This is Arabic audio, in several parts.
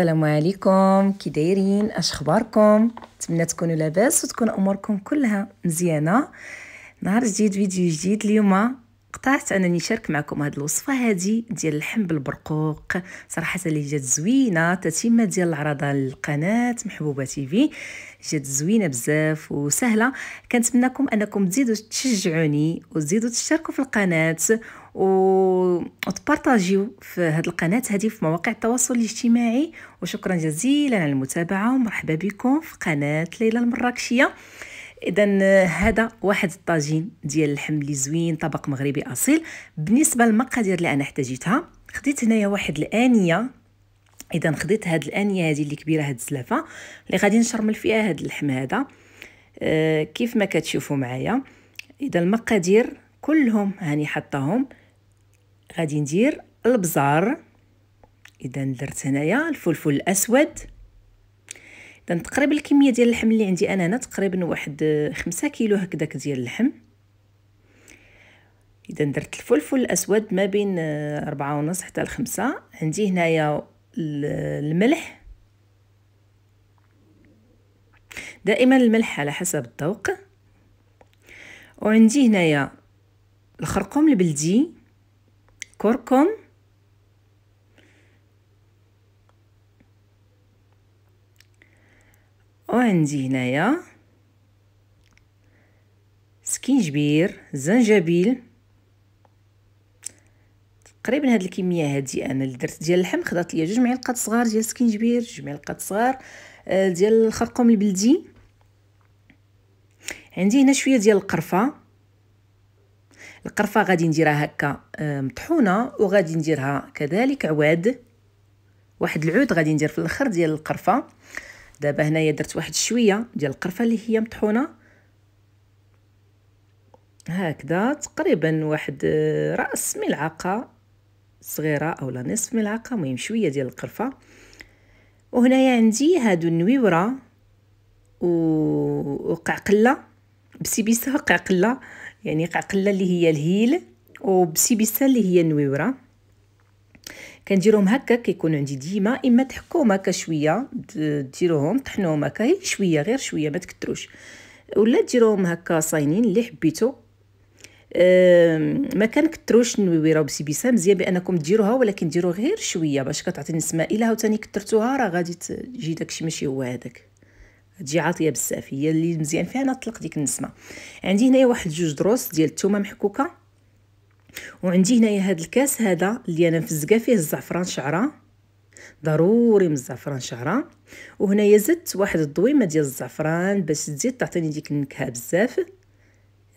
السلام عليكم كي دايرين اش اخباركم نتمنى تكونوا لاباس وتكون اموركم كلها مزيانه نهار جديد فيديو جديد اليوم قطعت انني نشارك معكم هاد الوصفه هادي ديال اللحم بالبرقوق صراحه اللي جات زوينه تتمه ديال العرضه للقناه محبوبه تي في جات زوينه بزاف وسهله كنتمناكم انكم تزيدوا تشجعوني وتزيدوا تشتركوا في القناه وتبارطاجيو في هاد القناه هادي في مواقع التواصل الاجتماعي وشكرا جزيلا على المتابعه ومرحبا بكم في قناه ليلى المراكشيه اذا هذا واحد الطاجين ديال اللحم اللي زوين طبق مغربي اصيل بالنسبه للمقادير اللي انا احتاجتها خديت هنايا واحد الانيه اذا خديت هاد الانيه هذه اللي كبيره هاد الزلافه اللي غادي نشرمل فيها هاد اللحم هذا آه، كيف ما كتشوفوا معايا اذا المقادير كلهم هاني حطاهم غادي ندير البزار اذا درت هنايا الفلفل الاسود اذا تقريبا الكميه ديال اللحم اللي عندي انا هنا تقريبا واحد خمسة كيلو هكذاك ديال اللحم اذا درت الفلفل الاسود ما بين أربعة ونص حتى لخمسة عندي هنايا الملح دائما الملح على حسب الذوق وعندي هنايا الخرقوم البلدي كركم وعندي هنايا سكينجبير زنجبيل تقريبا هاد الكميه هادي انا اللي درت ديال اللحم خدات ليا جوج معلقات صغار ديال سكينجبير جوج معلقات صغار آه، ديال الخرقوم البلدي عندي هنا شويه ديال القرفه القرفه غادي نديرها هكا آه، مطحونه وغادي نديرها كذلك عواد واحد العود غادي ندير في الاخر ديال القرفه دابا هنايا درت واحد شويه ديال القرفه اللي هي مطحونه هكذا تقريبا واحد آه، راس ملعقه صغيره اولا نصف ملعقه مهم شويه ديال القرفه وهنايا عندي هادو النويبره وقعقله بسيبيسه قعقله يعني قعقله اللي هي الهيل وبسيبيسه اللي هي النويوره كنديرهم هكا كيكون عندي ديما اما تحكوهم هكا شويه ديروهم طحنوهم هكا هي شويه غير شويه ما تكتروش ولا ديروهم هكا صاينين اللي حبيتو أه ما كنكثروش النويره وبسي مزيان بانكم ديروها ولكن ديرو غير شويه باش كتعطي النسمه الا عاوتاني كثرتوها راه غادي تجي داكشي ماشي هو هذاك تجي عاطيه بزاف هي اللي مزيان فيها انا طلق ديك النسمه عندي هنايا واحد جوج دروس ديال الثومه محكوكه وعندي هنايا هاد الكاس هذا اللي انا مفزقه فيه الزعفران شعره ضروري من الزعفران شعره وهنايا زدت واحد الضويمه ديال الزعفران باش تزيد تعطيني ديك النكهه بزاف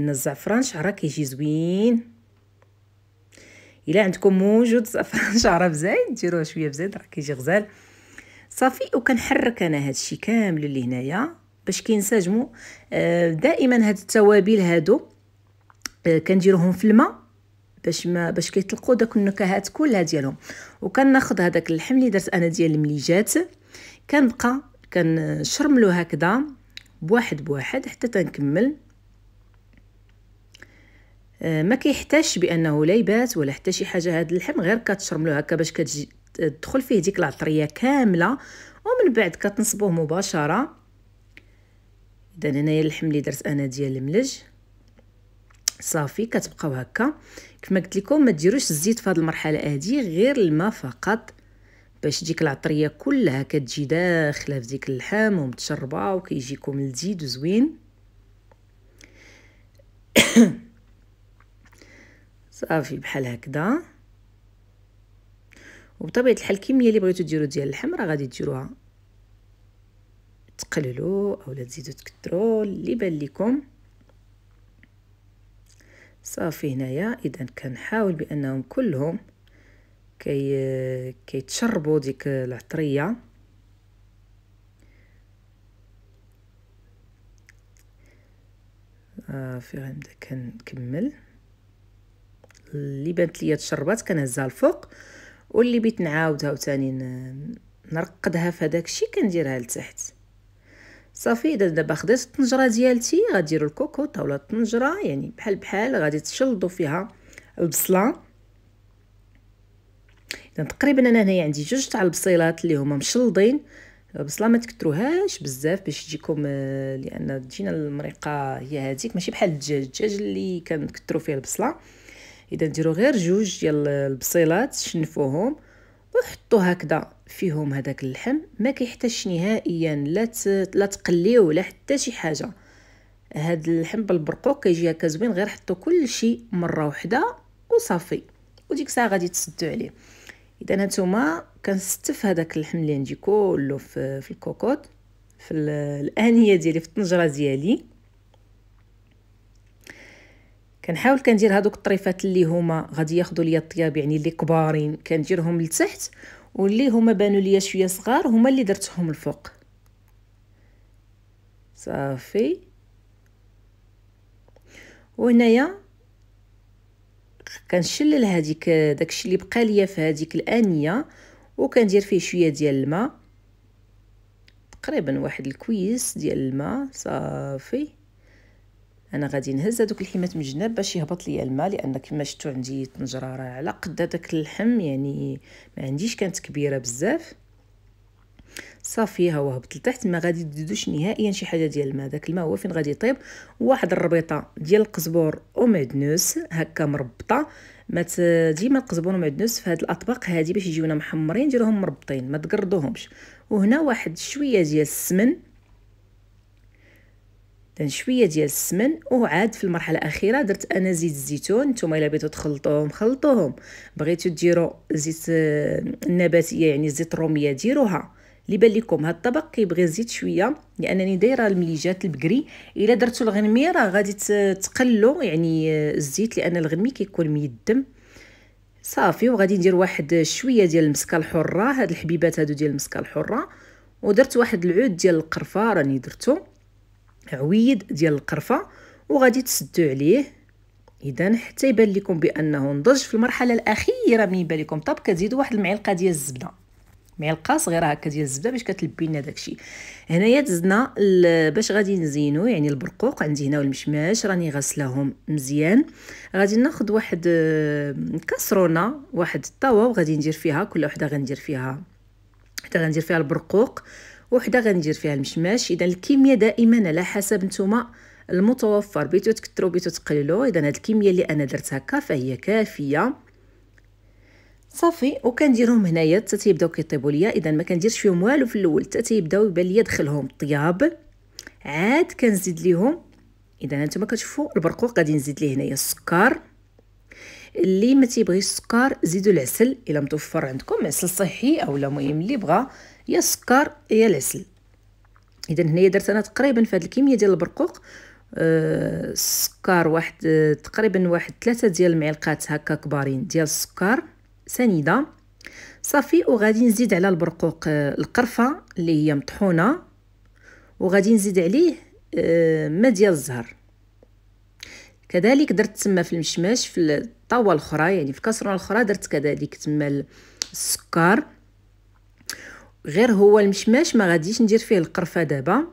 ان الزعفران شعره كيجي زوين الا عندكم موجود زعفران شعره بزايد ديروه شويه بزايد راه كيجي غزال صافي وكنحرك انا هادشي كامل اللي هنايا باش كينسجموا آه، دائما هاد التوابل هادو آه، كنديروهم في الماء باش ما باش كيطلقوا داك النكهات كلها ديالهم وكناخذ هذاك اللحم اللي درت انا ديال المليجات كنبقى كنشرملو هكذا بواحد بواحد حتى تنكمل آه، ما كيحتاجش بانه لا يبات ولا حتى شي حاجه هذا اللحم غير كتشرملو هكا باش كتجي تدخل فيه ديك العطريه كامله ومن بعد كتنصبوه مباشره اذا هنايا اللحم اللي درت انا ديال الملج صافي كتبقاو هكا كما قلت لكم ما ديروش الزيت في هذه المرحله هذه غير الماء فقط باش ديك العطريه كلها كتجي داخله في ديك اللحم ومتشربه وكيجيكم لذيذ وزوين صافي بحال هكذا وبطبيعه الحال الكميه اللي بغيتو ديروا ديال اللحم راه غادي ديروها تقللوا اولا تزيدوا تكثروا اللي بان لكم صافي هنايا اذا كنحاول بانهم كلهم كي كيتشربوا ديك العطريه صافي غنبدا كنكمل اللي بانت ليا تشربات كنهزها الفوق واللي بيت نعاودها وثاني نرقدها في هذاك الشيء كنديرها لتحت صافي اذا دابا خديت الطنجره ديالتي غديروا الكوكوط ولا الطنجره يعني بحال بحال غادي تشلضوا فيها البصله اذا تقريبا انا هنايا عندي جوج تاع البصيلات اللي هما مشلضين البصله ما تكثروهاش بزاف باش تجيكم آه، لان تجينا المريقه هي هذيك ماشي بحال الدجاج الدجاج اللي كنكثروا فيه البصله اذا ديروا غير جوج ديال البصيلات شنفوهم وحطوا هكذا فيهم هذاك اللحم ما كيحتاجش نهائيا لا لا تقليه ولا حتى شي حاجه هاد اللحم بالبرقوق كيجي هكا زوين غير حطو كلشي مره واحده وصافي وديك الساعه غادي تسدو عليه اذا هانتوما كنستف هذاك اللحم اللي عندي كله في, في الكوكوت في الانيه ديالي في الطنجره ديالي كنحاول كندير هادوك الطريفات اللي هما غادي ياخذوا ليا الطياب يعني اللي كبارين كنديرهم لتحت واللي هما بانوا ليا شويه صغار هما اللي درتهم الفوق صافي وهنايا كنشلل هذيك داكشي اللي بقى ليا في هذيك الانيه وكندير فيه شويه ديال الماء تقريبا واحد الكويس ديال الماء صافي انا غادي نهز هذوك الحمات من الجناب باش يهبط ليا الماء لان كما شفتوا عندي طنجره راه على قد داك اللحم يعني ما عنديش كانت كبيره بزاف صافي ها هو هبط لتحت ما غادي تزيدوش نهائيا شي حاجه ديال الماء داك الماء هو فين غادي يطيب واحد الربيطه ديال القزبور ومعدنوس هكا مربطه ما ديما القزبور ومعدنوس في هاد الاطباق هادي باش يجيونا محمرين ديروهم مربطين ما تقردوهمش وهنا واحد شويه ديال السمن دان شويه ديال السمن وعاد في المرحله الاخيره درت انا زيت الزيتون نتوما الا بغيتو تخلطوهم خلطوهم بغيتو ديروا زيت آه، النباتيه يعني زيت الروميه ديروها اللي بان لكم هاد الطبق كيبغي الزيت شويه لانني دايره المليجات البقري الا درتو الغنمي راه غادي تقلو يعني آه، الزيت لان الغنمي كيكون ميدم صافي وغادي ندير واحد شويه ديال المسكه الحره هاد الحبيبات هادو ديال المسكه الحره ودرت واحد العود ديال القرفه راني درتو عويد ديال القرفه وغادي تسدو عليه اذا حتى يبان لكم بانه نضج في المرحله الاخيره من يبان لكم طاب كتزيدوا واحد المعلقه ديال الزبده معلقه صغيره هكا ديال الزبده باش كتلبي لنا داكشي هنايا دزنا باش غادي نزينو يعني البرقوق عندي هنا والمشماش راني غسلهم مزيان غادي ناخذ واحد آه، كاسرونه واحد الطاوه وغادي ندير فيها كل وحده غندير فيها حتى غندير فيها البرقوق وحده غندير فيها المشماش اذا الكميه دائما على حسب نتوما المتوفر بيتو تكثروا بيتو تقللوا اذا هاد الكميه اللي انا درت هكا فهي كافيه صافي وكنديرهم هنايا حتى تيبداو كيطيبوا ليا اذا ما كنديرش فيهم والو في الاول حتى تيبداو يبان ليا دخلهم طياب عاد كنزيد ليهم اذا هانتوما كتشوفوا البرقوق غادي نزيد ليه هنايا السكر اللي ما تيبغيش السكر زيدوا العسل الا متوفر عندكم عسل صحي اولا المهم اللي بغى يا السكر يا العسل اذا هنايا درت انا تقريبا في هذه الكميه ديال البرقوق آه، السكر واحد آه، تقريبا واحد ثلاثة ديال المعلقات هكا كبارين ديال السكر سنيده صافي وغادي نزيد على البرقوق آه، القرفه اللي هي مطحونه وغادي نزيد عليه ما ديال الزهر كذلك درت تما في المشماش في الطاوه الاخرى يعني في الكاسرونه الاخرى درت كذلك تما السكر غير هو المشماش ما غاديش ندير فيه القرفه دابا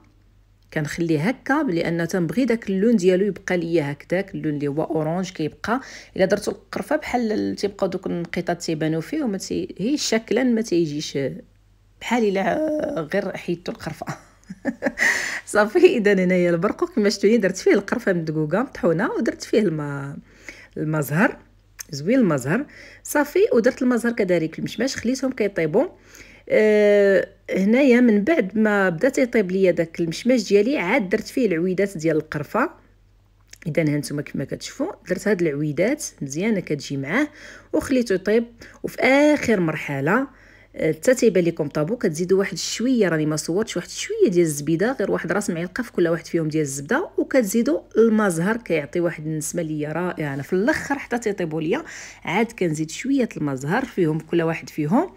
كنخليه هكا لان تنبغي داك اللون ديالو يبقى ليا هكذاك اللون اللي هو اورانج كيبقى الا درتو القرفه بحال تيبقاو دوك النقيطات تيبانو فيه وما تي... هي شكلا ما تيجيش بحال الا غير حيدتو القرفه صافي اذا هنايا البرقوق كما شفتوني درت فيه القرفه مدقوقه مطحونه ودرت فيه الم... المزهر زوين المزهر صافي ودرت المزهر كذلك المشماش خليتهم كيطيبوا آه، هنايا من بعد ما بدا تيطيب ليا داك المشماش ديالي عاد درت فيه العويدات ديال القرفه اذا ها نتوما كما كتشوفوا درت هاد العويدات مزيانه كتجي معاه وخليته يطيب وفي اخر مرحله آه، حتى تيبان لكم طابو كتزيدوا واحد الشويه راني ما صورتش واحد الشويه ديال الزبيده غير واحد راس معلقه في كل واحد فيهم ديال الزبده وكتزيدوا زهر كيعطي واحد النسمه ليا رائعه يعني في الاخر حتى تيطيبوا ليا عاد كنزيد شويه زهر فيهم كل واحد فيهم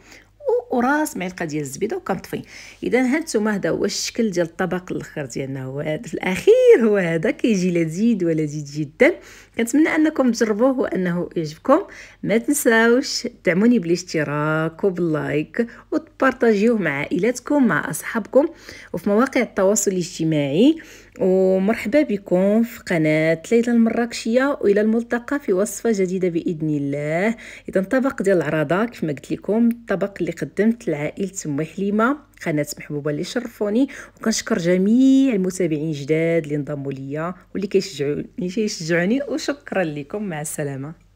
وراس معلقه ديال الزبيده وكنطفي اذا هانتوما هذا هو الشكل ديال الطبق الاخر ديالنا هو هذا في الاخير هو هذا كيجي لذيذ ولذيذ جدا كنتمنى انكم تجربوه وانه يعجبكم ما تنساوش دعموني بالاشتراك وباللايك وتبارطاجيوه مع عائلاتكم مع اصحابكم وفي مواقع التواصل الاجتماعي ومرحبا بكم في قناة ليلى المراكشية وإلى الملتقى في وصفة جديدة بإذن الله إذا طبق ديال العراضة كما قلت لكم الطبق اللي قد قدمت لعائلة أم حليمة قناة محبوبة اللي شرفوني وكنشكر جميع المتابعين جداد اللي انضموا ليا واللي كيشجعوني كيشجعوني وشكرا لكم مع السلامة